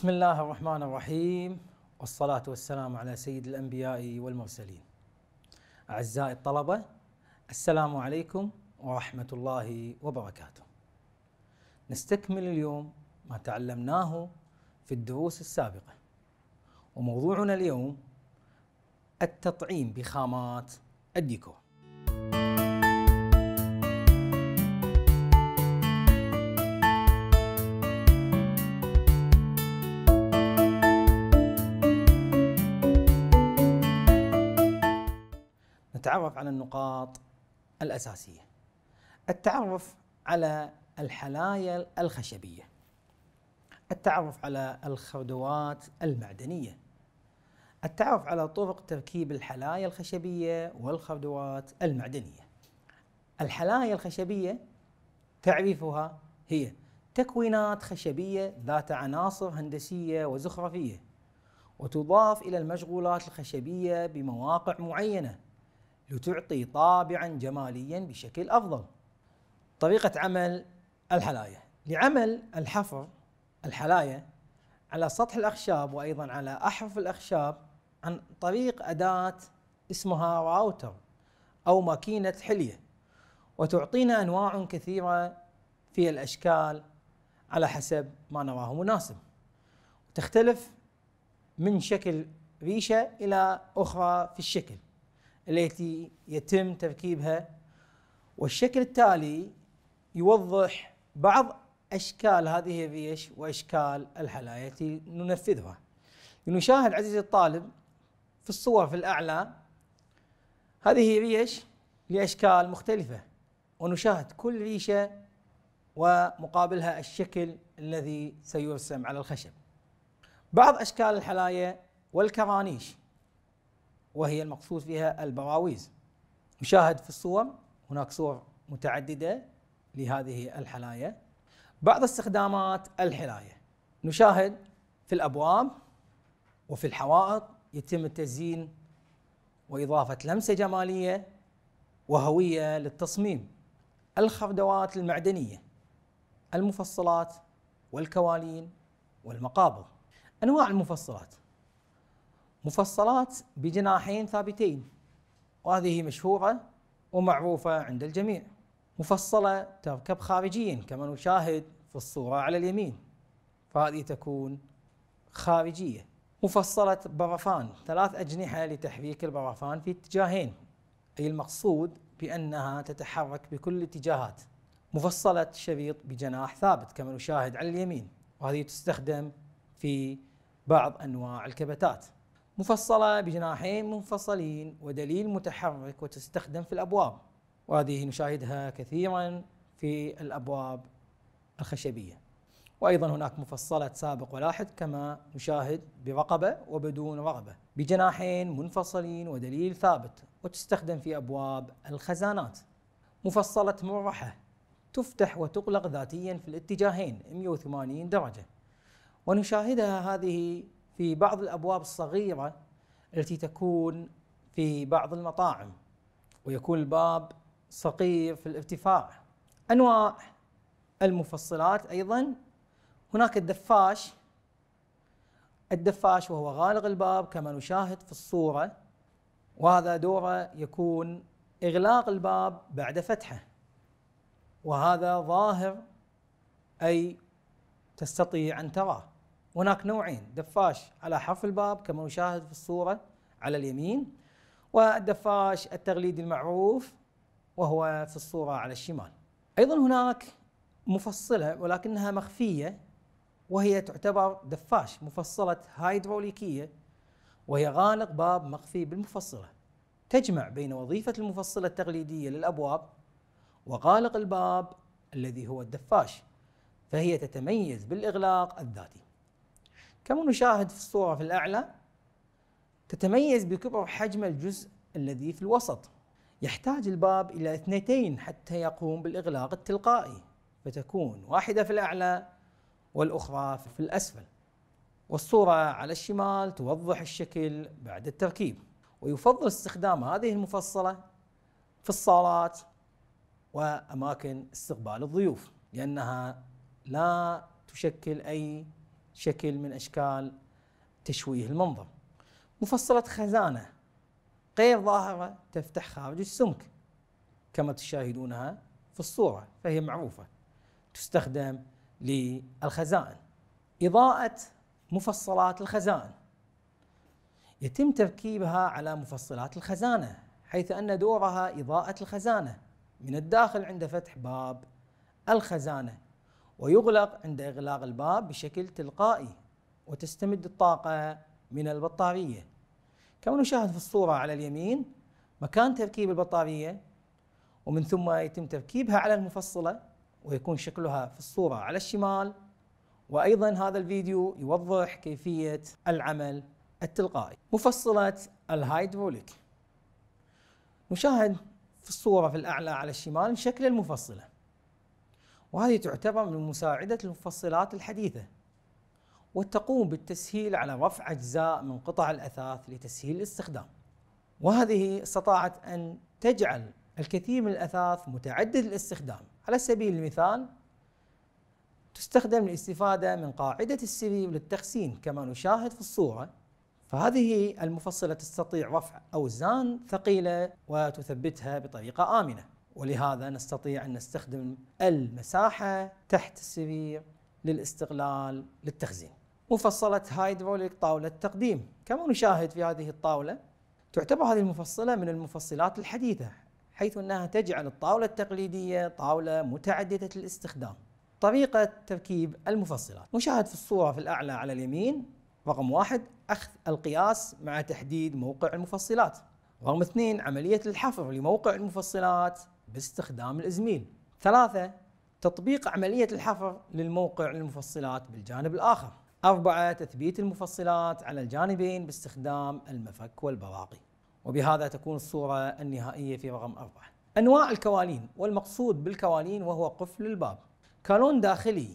بسم الله الرحمن الرحيم والصلاة والسلام على سيد الأنبياء والمرسلين أعزائي الطلبة السلام عليكم ورحمة الله وبركاته نستكمل اليوم ما تعلمناه في الدروس السابقة وموضوعنا اليوم التطعيم بخامات الديكور نتعرف على النقاط الاساسيه. التعرف على الحلايا الخشبيه. التعرف على الخردوات المعدنيه. التعرف على طرق تركيب الحلايا الخشبيه والخردوات المعدنيه. الحلايا الخشبيه تعريفها هي تكوينات خشبيه ذات عناصر هندسيه وزخرفيه وتضاف الى المشغولات الخشبيه بمواقع معينه لتعطي طابعا جماليا بشكل افضل. طريقه عمل الحلايه لعمل الحفر الحلايه على سطح الاخشاب وايضا على احرف الاخشاب عن طريق اداه اسمها راوتر او ماكينه حليه وتعطينا انواع كثيره في الاشكال على حسب ما نراه مناسب تختلف من شكل ريشه الى اخرى في الشكل التي يتم تركيبها والشكل التالي يوضح بعض أشكال هذه الريش وأشكال الحلايا التي ننفذها نشاهد عزيزي الطالب في الصور في الأعلى هذه ريش لأشكال مختلفة ونشاهد كل ريشة ومقابلها الشكل الذي سيرسم على الخشب بعض أشكال الحلايا والكرانيش وهي المقصود فيها البراويز نشاهد في الصور هناك صور متعددة لهذه الحلاية بعض استخدامات الحلاية نشاهد في الأبواب وفي الحوائط يتم التزيين وإضافة لمسة جمالية وهوية للتصميم الخردوات المعدنية المفصلات والكوالين والمقابض أنواع المفصلات مفصلات بجناحين ثابتين وهذه مشهورة ومعروفة عند الجميع مفصلة تركب خارجيا كما نشاهد في الصورة على اليمين فهذه تكون خارجية مفصلة برفان ثلاث أجنحة لتحريك البرفان في اتجاهين أي المقصود بأنها تتحرك بكل الاتجاهات مفصلة شريط بجناح ثابت كما نشاهد على اليمين وهذه تستخدم في بعض أنواع الكبتات مفصلة بجناحين منفصلين ودليل متحرك وتستخدم في الأبواب وهذه نشاهدها كثيرا في الأبواب الخشبية وأيضا هناك مفصلة سابق ولاحق كما نشاهد برقبة وبدون رقبة بجناحين منفصلين ودليل ثابت وتستخدم في أبواب الخزانات مفصلة مرحة تفتح وتغلق ذاتيا في الاتجاهين 180 درجة ونشاهدها هذه في بعض الابواب الصغيره التي تكون في بعض المطاعم ويكون الباب صغير في الارتفاع انواع المفصلات ايضا هناك الدفاش الدفاش وهو غالق الباب كما نشاهد في الصوره وهذا دوره يكون اغلاق الباب بعد فتحه وهذا ظاهر اي تستطيع ان تراه هناك نوعين دفاش على حرف الباب كما نشاهد في الصورة على اليمين والدفاش التغليدي المعروف وهو في الصورة على الشمال أيضا هناك مفصلة ولكنها مخفية وهي تعتبر دفاش مفصلة هيدروليكية وهي غالق باب مخفي بالمفصلة تجمع بين وظيفة المفصلة التقليدية للأبواب وغالق الباب الذي هو الدفاش فهي تتميز بالإغلاق الذاتي كما نشاهد في الصورة في الأعلى تتميز بكبر حجم الجزء الذي في الوسط يحتاج الباب إلى اثنتين حتى يقوم بالإغلاق التلقائي فتكون واحدة في الأعلى والأخرى في الأسفل والصورة على الشمال توضح الشكل بعد التركيب ويفضل استخدام هذه المفصلة في الصالات وأماكن استقبال الضيوف لأنها لا تشكل أي شكل من اشكال تشويه المنظر مفصله خزانه غير ظاهره تفتح خارج السمك كما تشاهدونها في الصوره فهي معروفه تستخدم للخزائن اضاءه مفصلات الخزائن يتم تركيبها على مفصلات الخزانه حيث ان دورها اضاءه الخزانه من الداخل عند فتح باب الخزانه ويغلق عند إغلاق الباب بشكل تلقائي وتستمد الطاقة من البطارية كما نشاهد في الصورة على اليمين مكان تركيب البطارية ومن ثم يتم تركيبها على المفصلة ويكون شكلها في الصورة على الشمال وأيضا هذا الفيديو يوضح كيفية العمل التلقائي مفصلة الهيدروليك نشاهد في الصورة في الأعلى على الشمال شكل المفصلة وهذه تعتبر من مساعدة المفصلات الحديثة وتقوم بالتسهيل على رفع أجزاء من قطع الأثاث لتسهيل الاستخدام وهذه استطاعت أن تجعل الكثير من الأثاث متعدد الاستخدام على سبيل المثال تستخدم الاستفادة من قاعدة السليم للتخزين كما نشاهد في الصورة فهذه المفصلة تستطيع رفع أوزان ثقيلة وتثبتها بطريقة آمنة ولهذا نستطيع ان نستخدم المساحه تحت السرير للاستغلال للتخزين. مفصله هايدروليك طاوله تقديم كما نشاهد في هذه الطاوله تعتبر هذه المفصله من المفصلات الحديثه حيث انها تجعل الطاوله التقليديه طاوله متعدده الاستخدام. طريقه تركيب المفصلات نشاهد في الصوره في الاعلى على اليمين رقم واحد اخذ القياس مع تحديد موقع المفصلات. رقم اثنين عمليه الحفر لموقع المفصلات باستخدام الازميل ثلاثة تطبيق عملية الحفر للموقع للمفصلات بالجانب الآخر أربعة تثبيت المفصلات على الجانبين باستخدام المفك والبراقي وبهذا تكون الصورة النهائية في رقم أربعة أنواع الكوالين والمقصود بالكوالين وهو قفل الباب كالون داخلي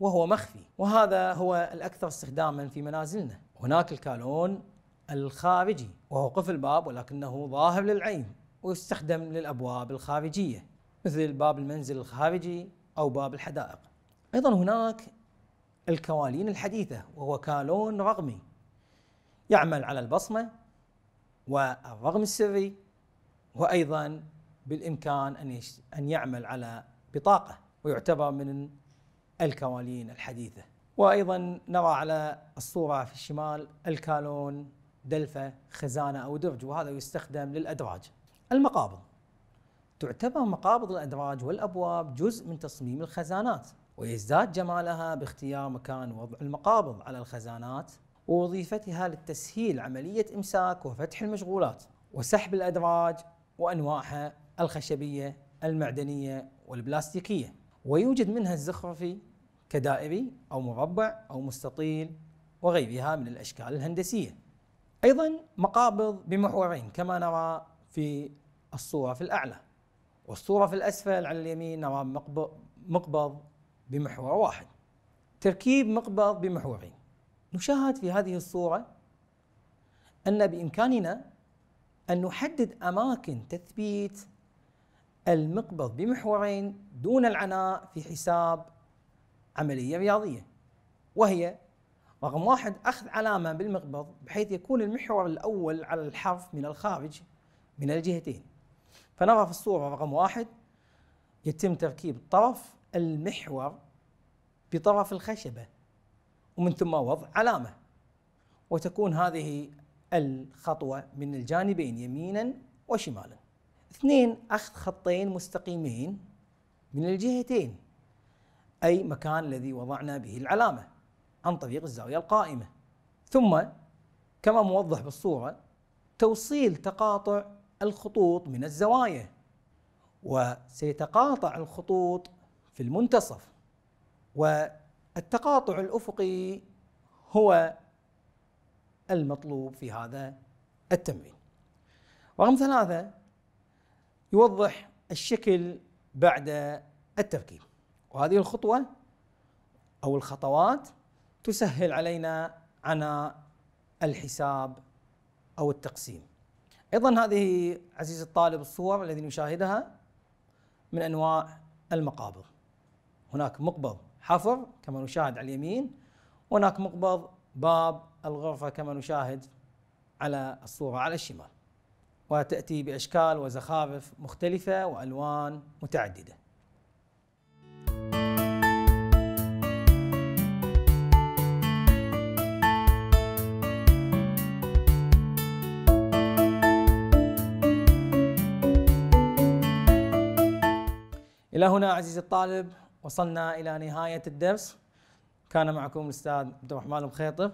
وهو مخفي وهذا هو الأكثر استخداما في منازلنا هناك الكالون الخارجي وهو قفل الباب ولكنه ظاهر للعين ويستخدم للابواب الخارجيه مثل باب المنزل الخارجي او باب الحدائق. ايضا هناك الكوالين الحديثه وهو كالون رقمي يعمل على البصمه والرقم السري وايضا بالامكان ان ان يعمل على بطاقه ويعتبر من الكوالين الحديثه. وايضا نرى على الصوره في الشمال الكالون دلفه خزانه او درج وهذا يستخدم للادراج. المقابض تعتبر مقابض الأدراج والأبواب جزء من تصميم الخزانات ويزداد جمالها باختيار مكان وضع المقابض على الخزانات ووظيفتها للتسهيل عملية إمساك وفتح المشغولات وسحب الأدراج وأنواعها الخشبية المعدنية والبلاستيكية ويوجد منها الزخرفي كدائري أو مربع أو مستطيل وغيرها من الأشكال الهندسية أيضا مقابض بمحورين كما نرى في الصورة في الأعلى والصورة في الأسفل على اليمين نرى مقبض بمحور واحد تركيب مقبض بمحورين نشاهد في هذه الصورة أن بإمكاننا أن نحدد أماكن تثبيت المقبض بمحورين دون العناء في حساب عملية رياضية وهي رقم واحد أخذ علامة بالمقبض بحيث يكون المحور الأول على الحرف من الخارج من الجهتين فنرى في الصورة رقم واحد يتم تركيب طرف المحور بطرف الخشبة ومن ثم وضع علامة وتكون هذه الخطوة من الجانبين يمينا وشمالا اثنين أخذ خطين مستقيمين من الجهتين أي مكان الذي وضعنا به العلامة عن طريق الزاوية القائمة ثم كما موضح بالصورة توصيل تقاطع الخطوط من الزوايا وسيتقاطع الخطوط في المنتصف والتقاطع الافقي هو المطلوب في هذا التمرين رقم ثلاثة يوضح الشكل بعد التركيب وهذه الخطوة أو الخطوات تسهل علينا عناء الحساب أو التقسيم ايضا هذه عزيز الطالب الصور الذي نشاهدها من انواع المقابر هناك مقبض حفر كما نشاهد على اليمين وهناك مقبض باب الغرفه كما نشاهد على الصوره على الشمال وتاتي باشكال وزخارف مختلفه والوان متعدده إلى هنا عزيزي الطالب وصلنا إلى نهاية الدرس كان معكم الأستاذ عبد الرحمن المخيطب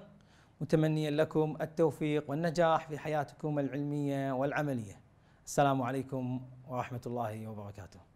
متمنيا لكم التوفيق والنجاح في حياتكم العلمية والعملية السلام عليكم ورحمة الله وبركاته